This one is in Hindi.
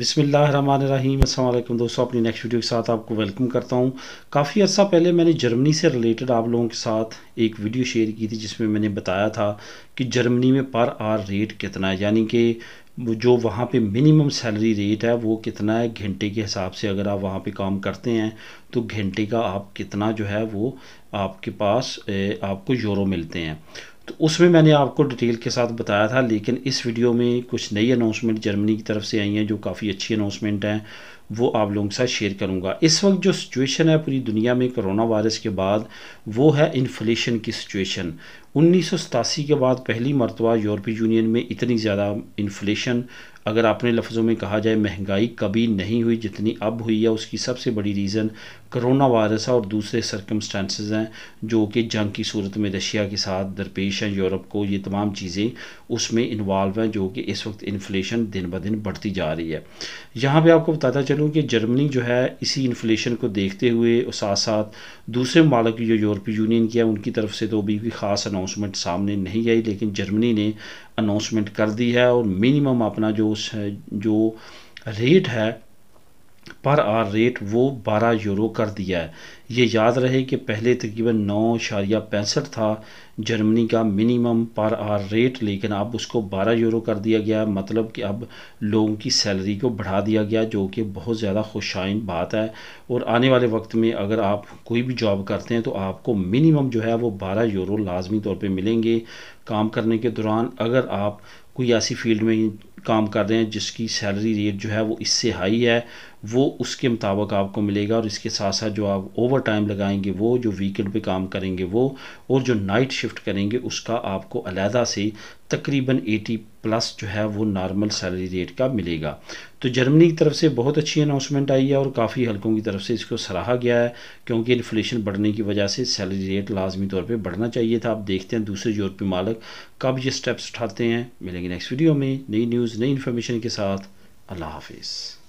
अस्सलाम वालेकुम दोस्तों अपनी नेक्स्ट वीडियो के साथ आपको वेलकम करता हूँ काफ़ी अर्सा पहले मैंने जर्मनी से रिलेटेड आप लोगों के साथ एक वीडियो शेयर की थी जिसमें मैंने बताया था कि जर्मनी में पर आर रेट कितना है यानी कि जो वहाँ पे मिनिमम सैलरी रेट है वो कितना है घंटे के हिसाब से अगर आप वहाँ पे काम करते हैं तो घंटे का आप कितना जो है वो आपके पास आपको यूरो मिलते हैं तो उसमें मैंने आपको डिटेल के साथ बताया था लेकिन इस वीडियो में कुछ नई अनाउंसमेंट जर्मनी की तरफ से आई हैं जो काफ़ी अच्छी अनाउंसमेंट हैं वो आप लोगों के साथ शेयर करूंगा इस वक्त जो सिचुएशन है पूरी दुनिया में कोरोना वायरस के बाद वो है इन्फ्लेशन की सिचुएशन उन्नीस के बाद पहली मरतबा यूरोपीय यूनियन में इतनी ज़्यादा इन्फ्लेशन अगर अपने लफ्ज़ों में कहा जाए महंगाई कभी नहीं हुई जितनी अब हुई है उसकी सबसे बड़ी रीज़न करोना वायरस और दूसरे सरकमस्टांसिस हैं जो कि जंग की सूरत में रशिया के साथ दरपेश हैं यूरोप को ये तमाम चीज़ें उसमें इन्वॉल्व हैं जो कि इस वक्त इन्फ्लेशन दिन ब दिन बढ़ती जा रही है यहाँ पर आपको बताता चलूँ कि जर्मनी जो है इसी इन्फ्लेशन को देखते हुए और साथ साथ दूसरे ममालक जो यूरोपी यूनियन की है उनकी तरफ से तो भी ख़ास अनाउंसमेंट सामने नहीं आई लेकिन जर्मनी ने अनाउंसमेंट कर दी है और मिनिमम अपना जो जो रेट है पर आर रेट वो 12 यूरो कर दिया है ये याद रहे कि पहले तकरीबन नौ शारिया पैंसठ था जर्मनी का मिनिमम पर आर रेट लेकिन अब उसको 12 यूरो कर दिया गया मतलब कि अब लोगों की सैलरी को बढ़ा दिया गया जो कि बहुत ज़्यादा खुशाइन बात है और आने वाले वक्त में अगर आप कोई भी जॉब करते हैं तो आपको मिनिमम जो है वो 12 यूरो लाजमी तौर पर मिलेंगे काम करने के दौरान अगर आप कोई ऐसी फील्ड में काम कर रहे हैं जिसकी सैलरी रेट जो है वो इससे हाई है वो उसके मुताबिक आपको मिलेगा और इसके साथ साथ जो आप ओवर टाइम लगाएंगे वो जो वीकेंड पे काम करेंगे वो और जो नाइट शिफ्ट करेंगे उसका आपको अलहदा से तकरीबन 80 प्लस जो है वो नॉर्मल सैलरी रेट का मिलेगा तो जर्मनी की तरफ से बहुत अच्छी अनाउंसमेंट आई है और काफ़ी हलकों की तरफ से इसको सराहा गया है क्योंकि इन्फ्लेशन बढ़ने की वजह से सैलरी रेट लाजमी तौर पे बढ़ना चाहिए था आप देखते हैं दूसरे यूरोपीय मालक कब ये स्टेप्स उठाते हैं मिलेंगे नेक्स्ट वीडियो में नई न्यूज़ नई इन्फॉर्मेशन के साथ अल्लाह हाफिज़